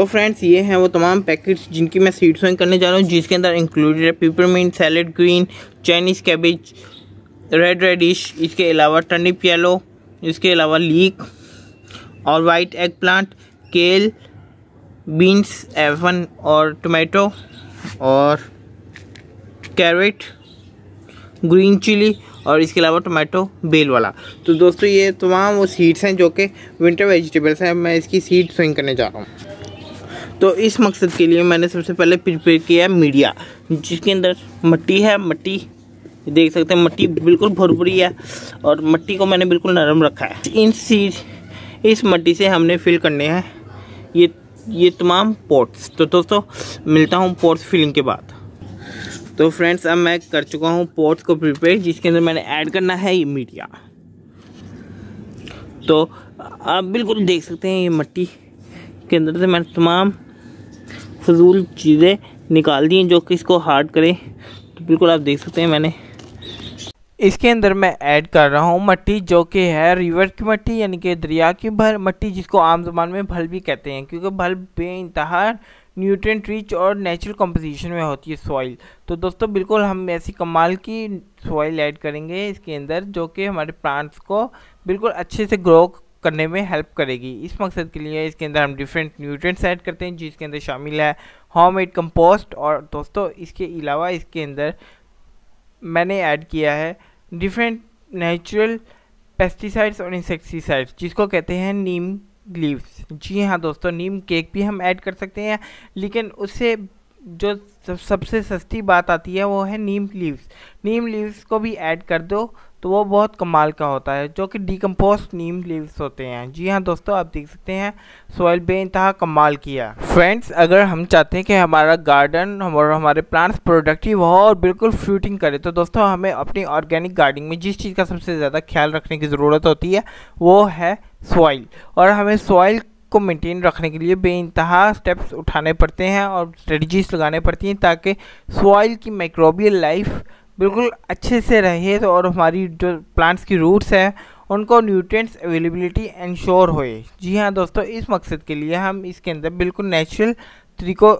तो फ्रेंड्स ये हैं वो तमाम पैकेट्स जिनकी मैं सीड सोइंग करने जा रहा हूँ जिसके अंदर इंक्लूडेड है peppermint salad green Chinese cabbage red radish इसके अलावा टर्निप येलो इसके अलावा लीक और white eggplant kale beans एवन और टमाटो और कैरेट ग्रीन चिली और इसके अलावा टमाटो बेल वाला तो दोस्तों ये तमाम वो सीड्स हैं जो कि विंटर वेजिटेबल्स हैं मैं इसकी सीड स्विंग करने जा रहा हूँ तो इस मकसद के लिए मैंने सबसे पहले प्रिपेयर किया है मीडिया जिसके अंदर मट्टी है मट्टी देख सकते हैं मट्टी बिल्कुल भरपूरी है और मट्टी को मैंने बिल्कुल नरम रखा है इन सीज इस मट्टी से हमने फिल करने हैं ये ये तमाम पोर्ट्स तो दोस्तों मिलता हूँ पोर्ट्स फिलिंग के बाद तो फ्रेंड्स अब मैं कर चुका हूँ पोर्ट्स को प्रिपेयर जिसके अंदर मैंने ऐड करना है ये मीडिया तो आप बिल्कुल देख सकते हैं ये मट्टी के अंदर से मैंने तमाम फजूल चीज़ें निकाल दी जो कि इसको हार्ड करें तो बिल्कुल आप देख सकते हैं मैंने इसके अंदर मैं ऐड कर रहा हूँ मट्टी जो कि है रिवर की मट्टी यानी कि दरिया की भर मट्टी जिसको आम जबान में भल भी कहते हैं क्योंकि भल बे इंतहा न्यूट्रिएंट रिच और नेचुरल कंपोजिशन में होती है सॉइल तो दोस्तों बिल्कुल हम ऐसी कमाल की सॉइल ऐड करेंगे इसके अंदर जो कि हमारे प्लांट्स को बिल्कुल अच्छे से ग्रो करने में हेल्प करेगी इस मकसद के लिए इसके अंदर हम डिफरेंट न्यूट्रेंट्स ऐड करते हैं जिसके अंदर शामिल है होम मेड कम्पोस्ट और दोस्तों इसके अलावा इसके अंदर मैंने ऐड किया है डिफरेंट नेचुरल पेस्टिसाइड्स और इंसेक्टिसाइड्स जिसको कहते हैं नीम लीव्स जी हाँ दोस्तों नीम केक भी हम ऐड कर सकते हैं लेकिन उससे जो सबसे सस्ती बात आती है वो है नीम लीव्स नीम लीव्स को भी ऐड कर दो तो वो बहुत कमाल का होता है जो कि डिकम्पोज नीम लीव्स होते हैं जी हाँ दोस्तों आप देख सकते हैं सॉइल बे इंतहा कमाल किया फ्रेंड्स अगर हम चाहते हैं कि हमारा गार्डन और हमारे प्लांट्स प्रोडक्टिव हो और बिल्कुल फ्रूटिंग करे तो दोस्तों हमें अपनी ऑर्गेनिक गार्डनिंग में जिस चीज़ का सबसे ज़्यादा ख्याल रखने की ज़रूरत होती है वो है सॉइल और हमें सॉइल को मेंटेन रखने के लिए बेानतहा स्टेप्स उठाने पड़ते हैं और स्ट्रेटजीज लगाने पड़ती हैं ताकि सॉइल की माइक्रोबियल लाइफ बिल्कुल अच्छे से रहे तो और हमारी जो प्लांट्स की रूट्स हैं उनको न्यूट्रिएंट्स अवेलेबिलिटी इंश्योर होए जी हाँ दोस्तों इस मकसद के लिए हम इसके अंदर बिल्कुल नेचुरल तरीक़ों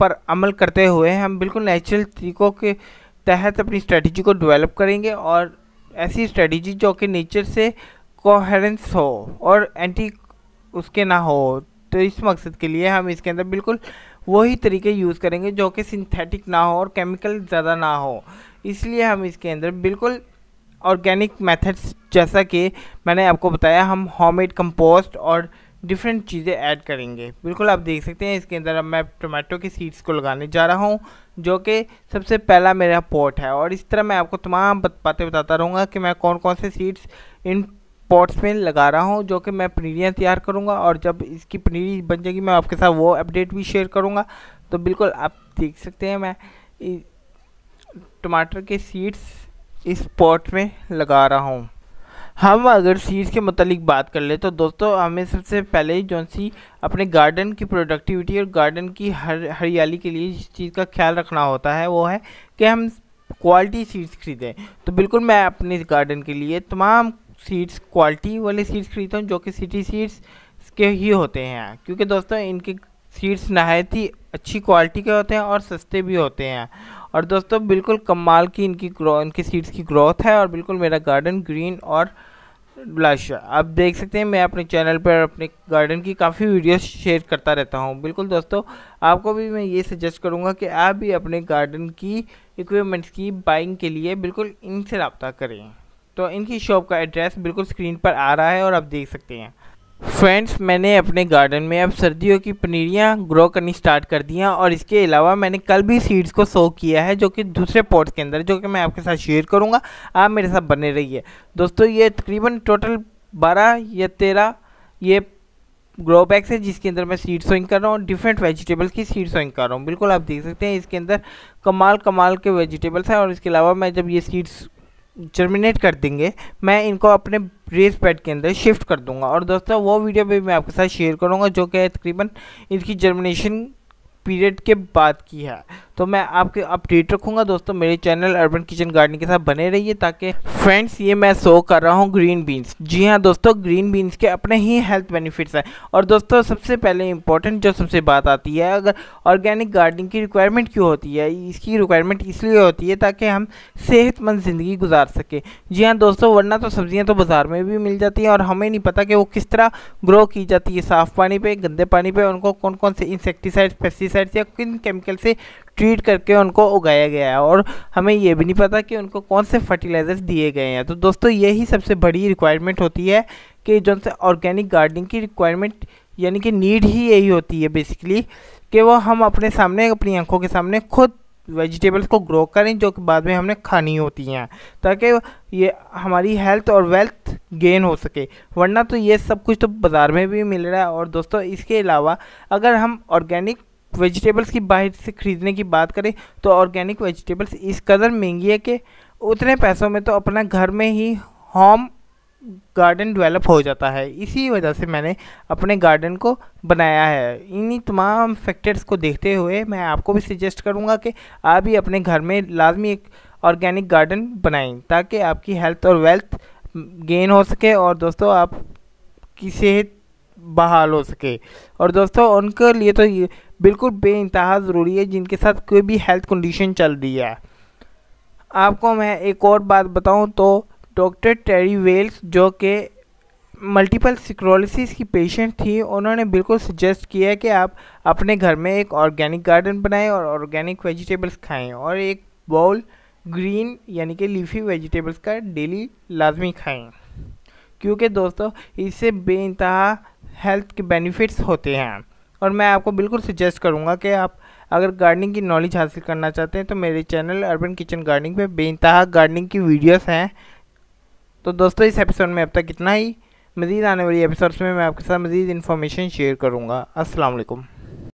पर अमल करते हुए हम बिल्कुल नेचुरल तरीक़ों के तहत अपनी स्ट्रेटजी को डेवलप करेंगे और ऐसी स्ट्रेटजी जो कि नेचर से कोहरेंस हो और एंटी उसके ना हो तो इस मकसद के लिए हम इसके अंदर बिल्कुल वही तरीके यूज़ करेंगे जो कि सिंथेटिक ना हो और केमिकल ज़्यादा ना हो इसलिए हम इसके अंदर बिल्कुल ऑर्गेनिक मेथड्स जैसा कि मैंने आपको बताया हम होममेड कंपोस्ट और डिफरेंट चीज़ें ऐड करेंगे बिल्कुल आप देख सकते हैं इसके अंदर अब मैं टोमेटो के सीड्स को लगाने जा रहा हूँ जो कि सबसे पहला मेरा पॉट है और इस तरह मैं आपको तमाम बातें बताता रहूँगा कि मैं कौन कौन से सीड्स इन पॉट्स में लगा रहा हूँ जो कि मैं पनीरियाँ तैयार करूँगा और जब इसकी पनीरी बन जाएगी मैं आपके साथ वो अपडेट भी शेयर करूँगा तो बिल्कुल आप देख सकते हैं मैं टमाटर के सीड्स इस पॉट में लगा रहा हूँ हम अगर सीड्स के मतलब बात कर ले तो दोस्तों हमें सबसे पहले जौन सी अपने गार्डन की प्रोडक्टिविटी और गार्डन की हर हरियाली के लिए जिस चीज़ का ख्याल रखना होता है वो है कि हम क्वालिटी सीड्स खरीदें तो बिल्कुल मैं अपने गार्डन के लिए तमाम सीड्स क्वालिटी वाले सीड्स खरीदता हूँ जो कि सिटी सीड्स के ही होते हैं क्योंकि दोस्तों इनके सीड्स नहायत ही अच्छी क्वालिटी के होते हैं और सस्ते भी होते हैं और दोस्तों बिल्कुल कमाल की इनकी इनकी सीड्स की ग्रोथ है और बिल्कुल मेरा गार्डन ग्रीन और ब्लश आप देख सकते हैं मैं अपने चैनल पर अपने गार्डन की काफ़ी वीडियोस शेयर करता रहता हूं बिल्कुल दोस्तों आपको भी मैं ये सजेस्ट करूंगा कि आप भी अपने गार्डन की इक्विपमेंट्स की बाइंग के लिए बिल्कुल इनसे रबता करें तो इनकी शॉप का एड्रेस बिल्कुल स्क्रीन पर आ रहा है और आप देख सकते हैं फ्रेंड्स मैंने अपने गार्डन में अब सर्दियों की पनीरियाँ ग्रो करनी स्टार्ट कर दी हैं और इसके अलावा मैंने कल भी सीड्स को सो किया है जो कि दूसरे पॉट्स के अंदर जो कि मैं आपके साथ शेयर करूँगा आप मेरे साथ बने रहिए दोस्तों ये तकरीबन टोटल बारह या तेरह ये ग्रो बैग्स है जिसके अंदर मैं सीड सोइंग कर रहा हूँ डिफरेंट वेजिटेबल्स की सीड सोइंग कर रहा हूँ बिल्कुल आप देख सकते हैं इसके अंदर कमाल कमाल के वेजिटेबल्स हैं और इसके अलावा मैं जब ये सीड्स जर्मिनेट कर देंगे मैं इनको अपने रेस पैड के अंदर शिफ्ट कर दूंगा और दोस्तों वो वीडियो भी मैं आपके साथ शेयर करूंगा जो कि तकरीबन इनकी जर्मिनेशन पीरियड के बाद की है तो मैं आपके अपडेट रखूँगा दोस्तों मेरे चैनल अर्बन किचन गार्डन के साथ बने रहिए ताकि फ्रेंड्स ये मैं शो कर रहा हूँ ग्रीन बीन्स जी हाँ दोस्तों ग्रीन बीन्स के अपने ही हेल्थ बेनिफिट्स हैं और दोस्तों सबसे पहले इंपॉर्टेंट जो सबसे बात आती है अगर ऑर्गेनिक गार्डनिंग की रिक्वायरमेंट क्यों होती है इसकी रिक्वायरमेंट इसलिए होती है ताकि हम सेहतमंद ज़िंदगी गुजार सकें जी हाँ दोस्तों वरना तो सब्ज़ियाँ तो बाज़ार में भी मिल जाती हैं और हमें नहीं पता कि वो किस तरह ग्रो की जाती है साफ़ पानी पर गंदे पानी पर उनको कौन कौन से इंसेक्टिसाइड्स पेस्टिसाइड्स या किन केमिकल से ट्रीट करके उनको उगाया गया है और हमें ये भी नहीं पता कि उनको कौन से फर्टिलाइज़र्स दिए गए हैं तो दोस्तों यही सबसे बड़ी रिक्वायरमेंट होती है कि जो ऑर्गेनिक गार्डनिंग की रिक्वायरमेंट यानी कि नीड ही यही होती है बेसिकली कि वो हम अपने सामने अपनी आंखों के सामने खुद वेजिटेबल्स को ग्रो करें जो कि बाद में हमने खानी होती हैं ताकि ये हमारी हेल्थ और वेल्थ गेन हो सके वरना तो ये सब कुछ तो बाज़ार में भी मिल रहा है और दोस्तों इसके अलावा अगर हम ऑर्गेनिक वेजिटेबल्स की बाहर से ख़रीदने की बात करें तो ऑर्गेनिक वेजिटेबल्स इस कदर महंगी है कि उतने पैसों में तो अपना घर में ही होम गार्डन डेवलप हो जाता है इसी वजह से मैंने अपने गार्डन को बनाया है इन्हीं तमाम फैक्टर्स को देखते हुए मैं आपको भी सजेस्ट करूँगा कि आप भी अपने घर में लाजमी एक ऑर्गेनिक गार्डन बनाएं ताकि आपकी हेल्थ और वेल्थ गेन हो सके और दोस्तों आप की सेहत बहाल हो सके और दोस्तों उनके लिए तो बिल्कुल बे इंतहा ज़रूरी है जिनके साथ कोई भी हेल्थ कंडीशन चल रही है आपको मैं एक और बात बताऊं तो डॉक्टर टेरी वेल्स जो कि मल्टीपल सिक्रोलिसिस की पेशेंट थी उन्होंने बिल्कुल सजेस्ट किया है कि आप अपने घर में एक ऑर्गेनिक गार्डन बनाएं और ऑर्गेनिक वेजिटेबल्स खाएं और एक बाउल ग्रीन यानी कि लीफी वेजिटेबल्स का डेली लाजमी खाएं क्योंकि दोस्तों इससे बे हेल्थ के बेनिफिट्स होते हैं और मैं आपको बिल्कुल सजेस्ट करूँगा कि आप अगर गार्डनिंग की नॉलेज हासिल करना चाहते हैं तो मेरे चैनल अर्बन किचन गार्डनिंग पे बेनतहा गार्डनिंग की वीडियोस हैं तो दोस्तों इस एपिसोड में अब तक इतना ही मज़ीद आने वाली एपिसोड्स में मैं आपके साथ मज़ीद इन्फॉर्मेशन शेयर करूँगा असलकम